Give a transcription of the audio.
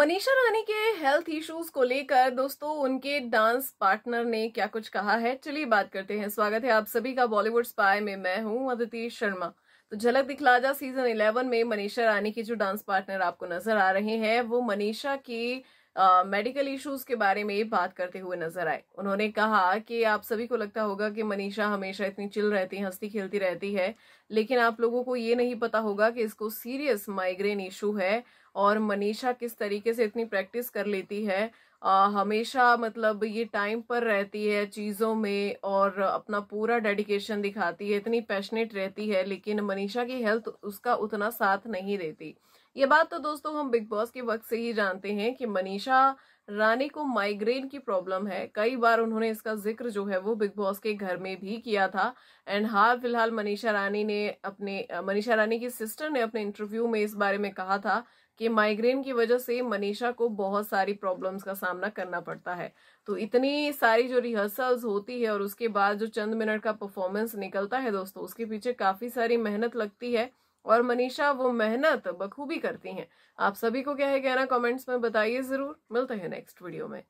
मनीषा रानी के health issues को लेकर दोस्तों उनके डांस पार्टनर ने क्या कुछ कहा है चलिए बात करते हैं स्वागत है आप सभी का बॉलीवुड स्पाई में मैं हूं अदिति शर्मा तो झलक दिखला जा सीजन 11 में मनीषा रानी के जो डांस पार्टनर आपको नजर आ रहे हैं वो मनीषा की मेडिकल uh, इश्यूज के बारे में बात करते हुए नजर आए उन्होंने कहा कि आप सभी को लगता होगा कि मनीषा हमेशा इतनी चिल रहती है हंसती खेलती रहती है लेकिन आप लोगों को ये नहीं पता होगा कि इसको सीरियस माइग्रेन इशू है और मनीषा किस तरीके से इतनी प्रैक्टिस कर लेती है आ, हमेशा मतलब ये टाइम पर रहती है चीज़ों में और अपना पूरा डेडिकेशन दिखाती है इतनी पैशनेट रहती है लेकिन मनीषा की हेल्थ उसका उतना साथ नहीं देती ये बात तो दोस्तों हम बिग बॉस के वक्त से ही जानते हैं कि मनीषा रानी को माइग्रेन की प्रॉब्लम है कई बार उन्होंने इसका जिक्र जो है वो बिग बॉस के घर में भी किया था एंड हाल फिलहाल मनीषा रानी ने अपने मनीषा रानी की सिस्टर ने अपने इंटरव्यू में इस बारे में कहा था कि माइग्रेन की वजह से मनीषा को बहुत सारी प्रॉब्लम्स का सामना करना पड़ता है तो इतनी सारी जो रिहर्सल्स होती है और उसके बाद जो चंद मिनट का परफॉर्मेंस निकलता है दोस्तों उसके पीछे काफी सारी मेहनत लगती है और मनीषा वो मेहनत बखूबी करती हैं आप सभी को क्या है कहना कमेंट्स में बताइए जरूर मिलते हैं नेक्स्ट वीडियो में